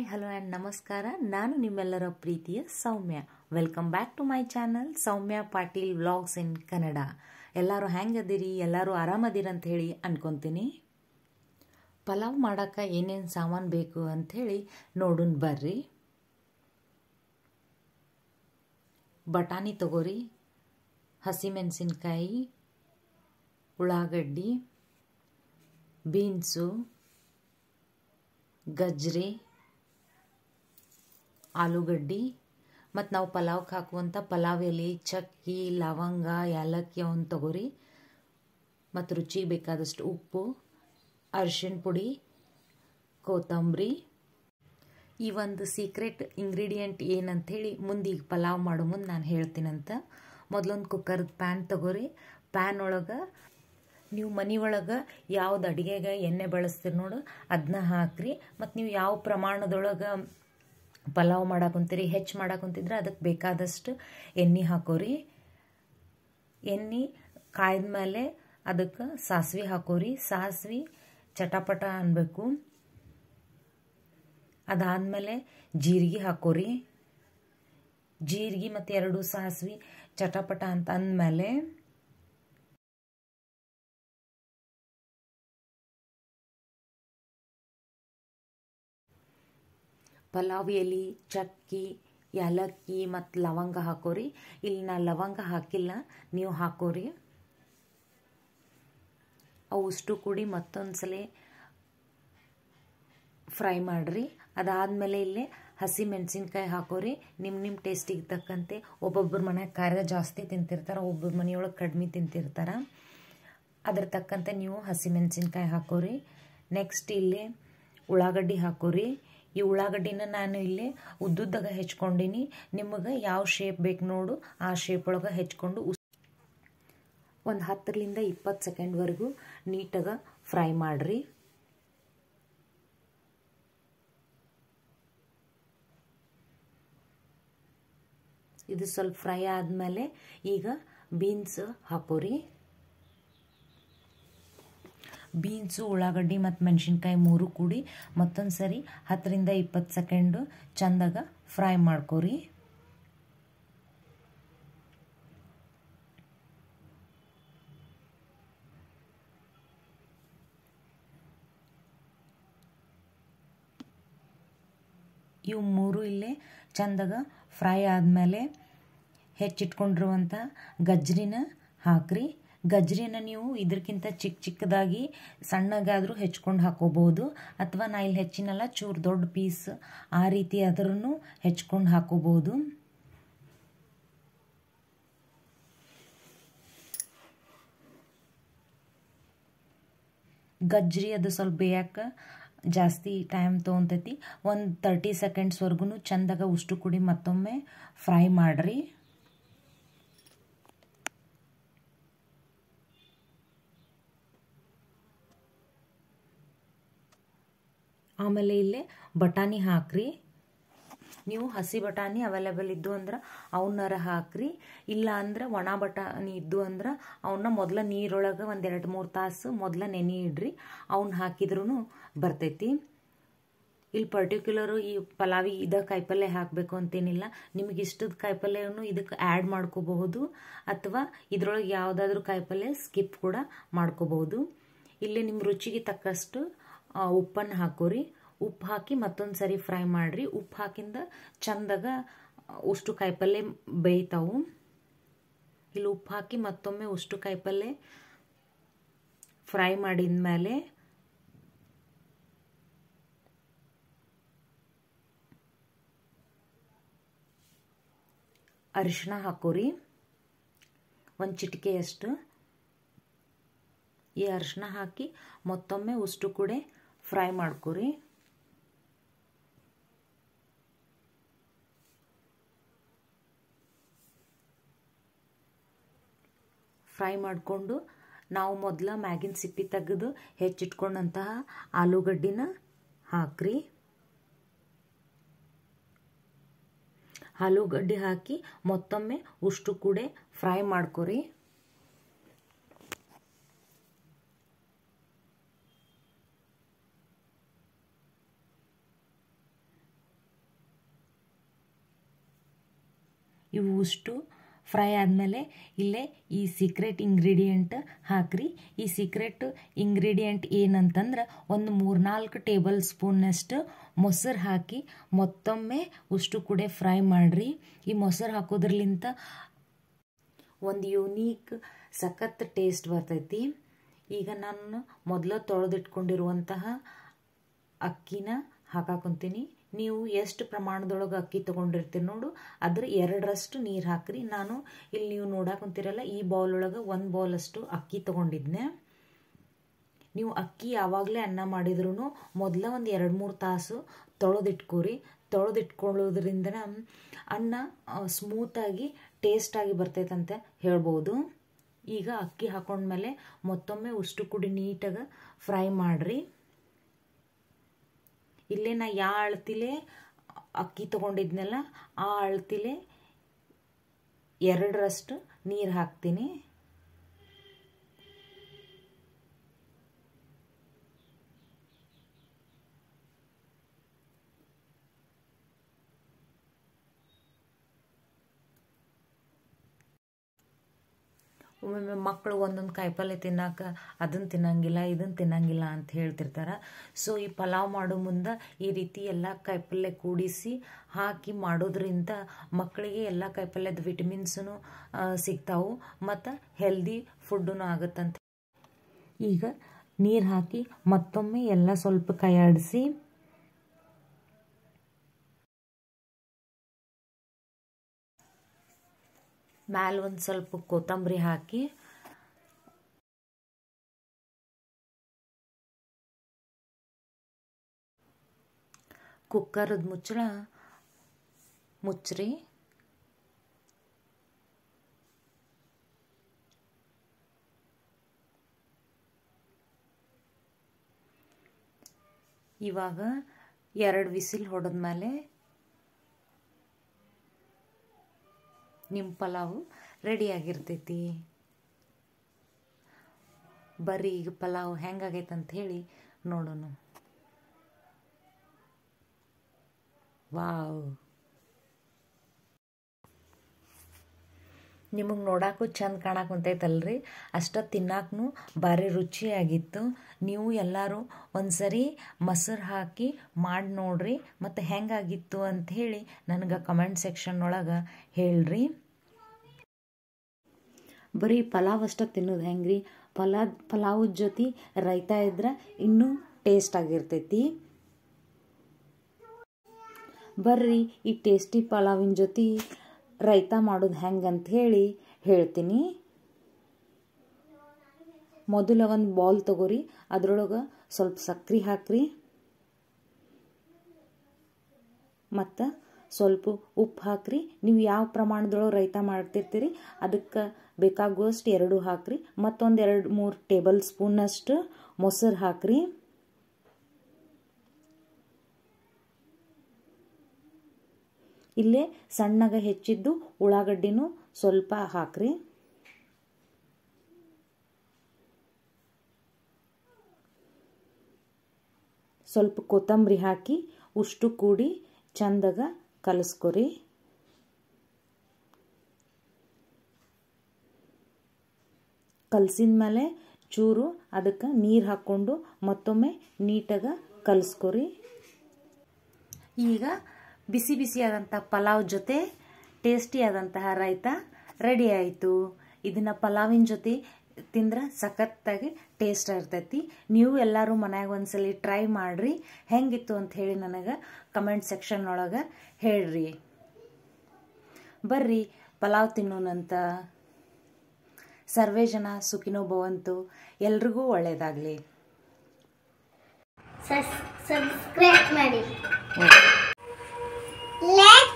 hi hello and ನಮಸ್ಕಾರ ನಾನು ನಿಮ್ಮೆಲ್ಲರ ಪ್ರೀತಿಯ Soumya welcome back to my channel Soumya Patil vlogs in Kannada ಎಲ್ಲರೂ ಹ್ಯಾಂಗದಿರಿ ಎಲ್ಲರೂ ಆರಾಮದಿರಿ ಅಂತ ಹೇಳಿ ಅನ್ಕೊಂತೀನಿ ಪಲಾವ್ ಮಾಡೋಕ್ಕೆ ಏನೇನು ಸಾಮಾನು ಬೇಕು ಅಂಥೇಳಿ ನೋಡೋಣ ಬರ್ರಿ ಬಟಾಣಿ ತಗೋರಿ ಹಸಿಮೆಣಸಿನ್ಕಾಯಿ ಉಳ್ಳಾಗಡ್ಡಿ ಬೀನ್ಸು ಗಜ್ರಿ ಆಲೂಗಡ್ಡೆ ಮತ್ತು ನಾವು ಪಲಾವ್ಗೆ ಹಾಕುವಂಥ ಪಲಾವ್ ಎಲೆ ಚಕ್ಕಿ ಲವಂಗ ಏಲಕ್ಕಿ ಅವನ್ನ ತಗೋರಿ ಮತ್ತು ರುಚಿಗೆ ಬೇಕಾದಷ್ಟು ಉಪ್ಪು ಅರ್ಶಿಣ ಪುಡಿ ಕೊತ್ತಂಬರಿ ಈ ಒಂದು ಸೀಕ್ರೆಟ್ ಇಂಗ್ರೀಡಿಯೆಂಟ್ ಏನಂಥೇಳಿ ಮುಂದೆ ಪಲಾವ್ ಮಾಡೋ ಮುಂದೆ ನಾನು ಹೇಳ್ತೀನಂತ ಮೊದಲೊಂದು ಕುಕ್ಕರ್ದು ಪ್ಯಾನ್ ತೊಗೊರಿ ಪ್ಯಾನ್ ಒಳಗೆ ನೀವು ಮನೆ ಒಳಗೆ ಯಾವ್ದು ಅಡುಗೆಗೆ ಎಣ್ಣೆ ಬಳಸ್ತೀರಿ ನೋಡು ಅದನ್ನ ಹಾಕ್ರಿ ಮತ್ತು ನೀವು ಯಾವ ಪ್ರಮಾಣದೊಳಗೆ ಪಲಾವ್ ಮಾಡಾಕುಂತೀರಿ ಹೆಚ್ಚು ಮಾಡಾಕುಂತಿದ್ರೆ ಅದಕ್ಕೆ ಬೇಕಾದಷ್ಟು ಎಣ್ಣೆ ಹಾಕೋರಿ ಎಣ್ಣೆ ಕಾಯ್ದ ಮೇಲೆ ಅದಕ್ಕೆ ಸಾಸಿವೆ ಹಾಕೋರಿ ಸಾಸಿವೆ ಚಟಪಟ ಅನ್ಬೇಕು ಅದಾದಮೇಲೆ ಜೀರಿಗೆ ಹಾಕೋರಿ ಜೀರಿಗೆ ಮತ್ತು ಎರಡು ಸಾಸಿವೆ ಚಟಪಟ ಅಂತ ಅಂದಮೇಲೆ ಪಲಾವ್ ಎಲೆ ಚಕ್ಕಿ ಏಲಕ್ಕಿ ಮತ್ತು ಲವಂಗ ಹಾಕೋರಿ ಇಲ್ಲಿ ನಾ ಲವಂಗ ಹಾಕಿಲ್ಲ ನೀವು ಹಾಕೋರಿ ಅವಷ್ಟು ಕುಡಿ ಕೂಡಿ ಮತ್ತೊಂದು ಸಲ ಫ್ರೈ ಮಾಡಿರಿ ಅದಾದಮೇಲೆ ಇಲ್ಲಿ ಹಸಿ ಮೆಣಸಿನ್ಕಾಯಿ ಹಾಕೋರಿ ನಿಮ್ಮ ನಿಮ್ಮ ಟೇಸ್ಟಿಗೆ ತಕ್ಕಂತೆ ಒಬ್ಬೊಬ್ಬರ ಮನೆಯಾಗ ಖಾರ ಜಾಸ್ತಿ ತಿಂತಿರ್ತಾರೆ ಒಬ್ಬೊಬ್ಬರ ಮನೆಯೊಳಗೆ ಕಡಿಮೆ ತಿಂತಿರ್ತಾರೆ ಅದ್ರ ತಕ್ಕಂತೆ ನೀವು ಹಸಿ ಮೆಣಸಿನ್ಕಾಯಿ ಹಾಕೋರಿ ನೆಕ್ಸ್ಟ್ ಇಲ್ಲಿ ಉಳ್ಳಾಗಡ್ಡಿ ಹಾಕೋರಿ ಈ ಉಳ್ಳಾಗಡ್ಡಿನ ನಾನು ಇಲ್ಲಿ ಉದ್ದುದ್ದಾಗ ಹೆಚ್ಕೊಂಡಿನಿ ನಿಮಗೆ ಯಾವ ಶೇಪ್ ಬೇಕು ನೋಡು ಆ ಶೇಪ್ ಒಳಗೆ ಹೆಚ್ಕೊಂಡು ಒಂದು ಹತ್ತರಿಂದ ಇಪ್ಪತ್ತು ಸೆಕೆಂಡ್ವರೆಗೂ ನೀಟಾಗಿ ಫ್ರೈ ಮಾಡಿರಿ ಇದು ಸ್ವಲ್ಪ ಫ್ರೈ ಆದಮೇಲೆ ಈಗ ಬೀನ್ಸ್ ಹಾಕೋರಿ ಬೀನ್ಸು ಉಳ್ಳಾಗಡ್ಡಿ ಮತ್ತು ಮೆಣಸಿನ್ಕಾಯಿ ಮೂರು ಕೂಡಿ ಮತ್ತೊಂದು ಸರಿ ಹತ್ತರಿಂದ ಇಪ್ಪತ್ತು ಸೆಕೆಂಡು ಚಂದಾಗ ಫ್ರೈ ಮಾಡ್ಕೋರಿ ಇವು ಮೂರು ಇಲ್ಲೇ ಚಂದಾಗ ಫ್ರೈ ಆದಮೇಲೆ ಹೆಚ್ಚಿಟ್ಕೊಂಡಿರುವಂಥ ಗಜ್ರಿನ ಹಾಕ್ರಿ ಗಜ್ರಿನ ನೀವು ಇದಕ್ಕಿಂತ ಚಿಕ್ಕ ಚಿಕ್ಕದಾಗಿ ಸಣ್ಣಗಾದರೂ ಹೆಚ್ಕೊಂಡು ಹಾಕೋಬೋದು ಅಥವಾ ನಾ ಇಲ್ಲಿ ಹೆಚ್ಚಿನಲ್ಲ ಚೂರು ದೊಡ್ಡ ಪೀಸ್ ಆ ರೀತಿ ಆದ್ರೂ ಹೆಚ್ಕೊಂಡು ಹಾಕೋಬೋದು ಗಜ್ರಿ ಅದು ಸ್ವಲ್ಪ ಬೇಯಕ್ಕೆ ಜಾಸ್ತಿ ಟೈಮ್ ತೊಗೊತೈತಿ ಒಂದು ತರ್ಟಿ ಸೆಕೆಂಡ್ಸ್ವರೆಗೂ ಚಂದಾಗ ಉಷ್ಟು ಕುಡಿ ಮತ್ತೊಮ್ಮೆ ಫ್ರೈ ಮಾಡಿರಿ ಆಮೇಲೆ ಇಲ್ಲೇ ಬಟಾಣಿ ಹಾಕ್ರಿ ನೀವು ಹಸಿ ಬಟಾಣಿ ಅವೈಲೇಬಲ್ ಇದ್ದು ಅಂದ್ರೆ ಅವನ್ನರ ಹಾಕ್ರಿ ಇಲ್ಲ ಅಂದ್ರೆ ಒಣ ಬಟಾಣಿ ಇದ್ದು ಅಂದ್ರೆ ಅವನ್ನ ಮೊದಲ ನೀರೊಳಗೆ ಒಂದು ಎರಡು ಮೂರು ತಾಸು ಮೊದಲ ನೆನೆ ಇಡ್ರಿ ಅವನ್ನ ಹಾಕಿದ್ರೂ ಬರ್ತೈತಿ ಇಲ್ಲಿ ಪರ್ಟಿಕ್ಯುಲರು ಈ ಪಲಾವಿ ಇದ ಕಾಯಿಪಲ್ಯ ಹಾಕಬೇಕು ಅಂತೇನಿಲ್ಲ ನಿಮಗೆ ಇಷ್ಟದ ಕಾಯಿಪಲ್ಯನೂ ಇದಕ್ಕೆ ಆ್ಯಡ್ ಮಾಡ್ಕೋಬಹುದು ಅಥವಾ ಇದರೊಳಗೆ ಯಾವುದಾದ್ರೂ ಕಾಯಿಪಲ್ಯ ಸ್ಕಿಪ್ ಕೂಡ ಮಾಡ್ಕೋಬಹುದು ಇಲ್ಲೇ ನಿಮ್ಮ ರುಚಿಗೆ ತಕ್ಕಷ್ಟು ಉಪ್ಪನ್ನು ಹಾಕೋರಿ ಉಪ್ಪು ಹಾಕಿ ಮತ್ತೊಂದು ಸರಿ ಫ್ರೈ ಮಾಡಿರಿ ಉಪ್ಪು ಹಾಕಿಂದ ಚಂದಾಗ ಉಷ್ಟು ಕಾಯಿಪಲ್ಲೆ ಬೇಯ್ತಾವು ಇಲ್ಲಿ ಉಪ್ಪು ಹಾಕಿ ಮತ್ತೊಮ್ಮೆ ಉಷ್ಟು ಕಾಯಿಪಲ್ಲೆ ಫ್ರೈ ಮಾಡಿದ ಮೇಲೆ ಅರಿಶಿನ ಹಾಕೋರಿ ಒಂದು ಚಿಟಿಕೆಯಷ್ಟು ಈ ಅರಿಶಿನ ಹಾಕಿ ಮತ್ತೊಮ್ಮೆ ಉಷ್ಟು ಕೂಡ ಫ್ರೈ ಮಾಡ್ಕೊರಿ ಫ್ರೈ ಮಾಡಿಕೊಂಡು ನಾವು ಮೊದಲ ಮ್ಯಾಗಿನ ಸಿಪ್ಪಿ ತೆಗೆದು ಹೆಚ್ಚಿಟ್ಕೊಂಡಂತಹ ಆಲೂಗಡ್ಡಿನ ಹಾಕ್ರಿ ಆಲೂಗಡ್ಡೆ ಹಾಕಿ ಮತ್ತೊಮ್ಮೆ ಉಷ್ಟು ಕೂಡ ಫ್ರೈ ಮಾಡ್ಕೊರಿ ಇವು ಉಷ್ಟು ಫ್ರೈ ಆದಮೇಲೆ ಇಲ್ಲೇ ಈ ಸೀಕ್ರೆಟ್ ಇಂಗ್ರೀಡಿಯೆಂಟ್ ಹಾಕ್ರಿ ಈ ಸೀಕ್ರೆಟ್ ಇಂಗ್ರೀಡಿಯೆಂಟ್ ಏನಂತಂದ್ರೆ ಒಂದು ಮೂರ್ನಾಲ್ಕು ಟೇಬಲ್ ಸ್ಪೂನ್ನಷ್ಟು ಮೊಸರು ಹಾಕಿ ಮತ್ತೊಮ್ಮೆ ಉಷ್ಟು ಕೂಡ ಫ್ರೈ ಮಾಡಿರಿ ಈ ಮೊಸರು ಹಾಕೋದ್ರಲಿಂತ ಒಂದು ಯೂನೀಕ್ ಸಖತ್ ಟೇಸ್ಟ್ ಬರ್ತೈತಿ ಈಗ ನಾನು ಮೊದಲು ತೊಳೆದಿಟ್ಕೊಂಡಿರುವಂತಹ ಅಕ್ಕಿನ ಹಾಕಾಕೊಂತೀನಿ ನೀವು ಎಷ್ಟು ಪ್ರಮಾಣದೊಳಗೆ ಅಕ್ಕಿ ತೊಗೊಂಡಿರ್ತೀರಿ ನೋಡು ಅದ್ರ ಎರಡರಷ್ಟು ನೀರು ಹಾಕ್ರಿ ನಾನು ಇಲ್ಲಿ ನೀವು ನೋಡಾಕೊಂತಿರಲ್ಲ ಈ ಬೌಲ್ ಒಳಗೆ ಒಂದು ಬೌಲಷ್ಟು ಅಕ್ಕಿ ತೊಗೊಂಡಿದ್ನೆ ನೀವು ಅಕ್ಕಿ ಯಾವಾಗಲೇ ಅನ್ನ ಮಾಡಿದ್ರೂ ಮೊದಲ ಒಂದು ಎರಡು ಮೂರು ತಾಸು ತೊಳೆದಿಟ್ಕೋರಿ ತೊಳೆದಿಟ್ಕೊಳ್ಳೋದ್ರಿಂದ ಅನ್ನ ಸ್ಮೂತಾಗಿ ಟೇಸ್ಟಾಗಿ ಬರ್ತೈತಂತೆ ಹೇಳ್ಬೋದು ಈಗ ಅಕ್ಕಿ ಹಾಕೊಂಡ್ಮೇಲೆ ಮತ್ತೊಮ್ಮೆ ಉಷ್ಟು ಕುಡಿ ನೀಟಾಗಿ ಫ್ರೈ ಮಾಡಿರಿ ಇಲ್ಲೇ ನಾ ಯಾ ಅಳ್ತಿಲೆ ಅಕ್ಕಿ ತಗೊಂಡಿದ್ನಲ್ಲ ಆ ಅಳ್ತಿಲೆ ಎರಡರಷ್ಟು ನೀರು ಹಾಕ್ತೀನಿ ಒಮ್ಮೊಮ್ಮೆ ಮಕ್ಕಳು ಒಂದೊಂದು ಕಾಯಿಪಲ್ಲೆ ತಿನ್ನೋಕೆ ಅದನ್ನು ತಿನ್ನಂಗಿಲ್ಲ ಇದನ್ನು ತಿನ್ನಂಗಿಲ್ಲ ಅಂತ ಹೇಳ್ತಿರ್ತಾರೆ ಸೊ ಈ ಪಲಾವ್ ಮಾಡೋ ಮುಂದೆ ಈ ರೀತಿ ಎಲ್ಲ ಕಾಯಿಪಲ್ಲೆ ಕೂಡಿಸಿ ಹಾಕಿ ಮಾಡೋದ್ರಿಂದ ಮಕ್ಕಳಿಗೆ ಎಲ್ಲ ಕಾಯಿಪಲ್ಯದ ವಿಟಮಿನ್ಸೂ ಸಿಗ್ತಾವೆ ಮತ್ತು ಹೆಲ್ದಿ ಫುಡ್ಡೂ ಆಗುತ್ತಂತ ಈಗ ನೀರು ಹಾಕಿ ಮತ್ತೊಮ್ಮೆ ಎಲ್ಲ ಸ್ವಲ್ಪ ಕೈಯಾಡಿಸಿ ಮ್ಯಾಲ ಒಂದು ಸ್ವಲ್ಪ ಕೊತ್ತಂಬರಿ ಹಾಕಿ ಕುಕ್ಕರದ ಮುಚ್ಚಳ ಮುಚ್ಚ್ರಿ ಇವಾಗ ಎರಡು ವಿಸಿಲ್ ಹೊಡೆದ ಮೇಲೆ ನಿಮ್ಮ ಪಲಾವು ರೆಡಿಯಾಗಿರ್ತೈತಿ ಬರ್ರಿ ಈಗ ಪಲಾವು ಹೆಂಗಾಗೈತೆ ಅಂತ ಹೇಳಿ ನೋಡೋಣ ವಾವ್ ನಿಮಗೆ ನೋಡಕ್ಕೂ ಚಂದ ಕಾಣಕ್ಕೆ ಕುಂತೈತಲ್ರಿ ಅಷ್ಟು ತಿನ್ನಾಕ್ನು ಭಾರಿ ರುಚಿಯಾಗಿತ್ತು ನೀವು ಎಲ್ಲರೂ ಒಂದ್ಸರಿ ಸರಿ ಮೊಸರು ಹಾಕಿ ಮಾಡಿ ನೋಡ್ರಿ ಮತ್ತು ಹೆಂಗಾಗಿತ್ತು ಅಂಥೇಳಿ ನನಗೆ ಕಮೆಂಟ್ ಸೆಕ್ಷನ್ ಒಳಗೆ ಹೇಳ್ರಿ ಬರೀ ಪಲಾವ್ ಅಷ್ಟೇ ತಿನ್ನೋದು ರೀ ಪಲಾವ್ ಪಲಾವ್ ಜೊತೆ ರೈತ ಇದ್ರೆ ಇನ್ನೂ ಟೇಸ್ಟ್ ಆಗಿರ್ತೈತಿ ಬರ್ರಿ ಈ ಟೇಸ್ಟಿ ಪಲಾವಿನ ಜೊತೆ ರೈತ ಮಾಡೋದು ಹೆಂಗೆ ಅಂತ ಹೇಳಿ ಹೇಳ್ತೀನಿ ಮೊದಲ ಒಂದು ಬಾಲ್ ತಗೋರಿ ಅದರೊಳಗೆ ಸ್ವಲ್ಪ ಸಕ್ರೆ ಹಾಕ್ರಿ ಮತ್ತು ಸ್ವಲ್ಪ ಉಪ್ಪು ಹಾಕ್ರಿ ನೀವು ಯಾವ ಪ್ರಮಾಣದೊಳಗೆ ರೈತ ಮಾಡ್ತಿರ್ತೀರಿ ಅದಕ್ಕೆ ಬೇಕಾಗುವಷ್ಟು ಎರಡು ಹಾಕ್ರಿ ಮತ್ತೊಂದು ಎರಡು ಮೂರು ಟೇಬಲ್ ಸ್ಪೂನಷ್ಟು ಮೊಸರು ಹಾಕ್ರಿ ಇಲ್ಲೇ ಸಣ್ಣಗೆ ಹೆಚ್ಚಿದ್ದು ಉಳ್ಳಾಗಡ್ಡಿನೂ ಸ್ವಲ್ಪ ಹಾಕ್ರಿ ಸ್ವಲ್ಪ ಕೊತ್ತಂಬರಿ ಹಾಕಿ ಉಷ್ಟು ಕೂಡಿ ಚಂದಗ ಕಲಸ್ಕೊರಿ ಕಲಸಿದ ಮೇಲೆ ಚೂರು ಅದಕ್ಕೆ ನೀರು ಹಾಕ್ಕೊಂಡು ಮತ್ತೊಮ್ಮೆ ನೀಟಾಗ ಕಲಸ್ಕೊರಿ ಈಗ ಬಿಸಿ ಬಿಸಿಯಾದಂಥ ಪಲಾವ್ ಜೊತೆ ಟೇಸ್ಟಿಯಾದಂತಹ ರೈತ ರೆಡಿ ಆಯಿತು ಇದನ್ನು ಪಲಾವಿನ ಜೊತೆ ತಿಂದ್ರೆ ಸಖತ್ತಾಗಿ ಟೇಸ್ಟ್ ಇರ್ತೈತಿ ನೀವು ಎಲ್ಲರೂ ಮನ್ಯಾಗ ಒಂದ್ಸಲಿ ಟ್ರೈ ಮಾಡಿರಿ ಹೆಂಗಿತ್ತು ಅಂತ ಹೇಳಿ ನನಗೆ ಕಮೆಂಟ್ ಸೆಕ್ಷನ್ ಒಳಗೆ ಹೇಳ್ರಿ ಬರ್ರಿ ಪಲಾವ್ ತಿನ್ನೋನಂತ ಸರ್ವೇ ಜನ ಸುಖಿನೋ ಭವಂತು ಎಲ್ರಿಗೂ ಒಳ್ಳೆಯದಾಗಲಿ ಸಬ್ಸ್ಕ್ರೈಬ್ ಮಾಡಿ Let's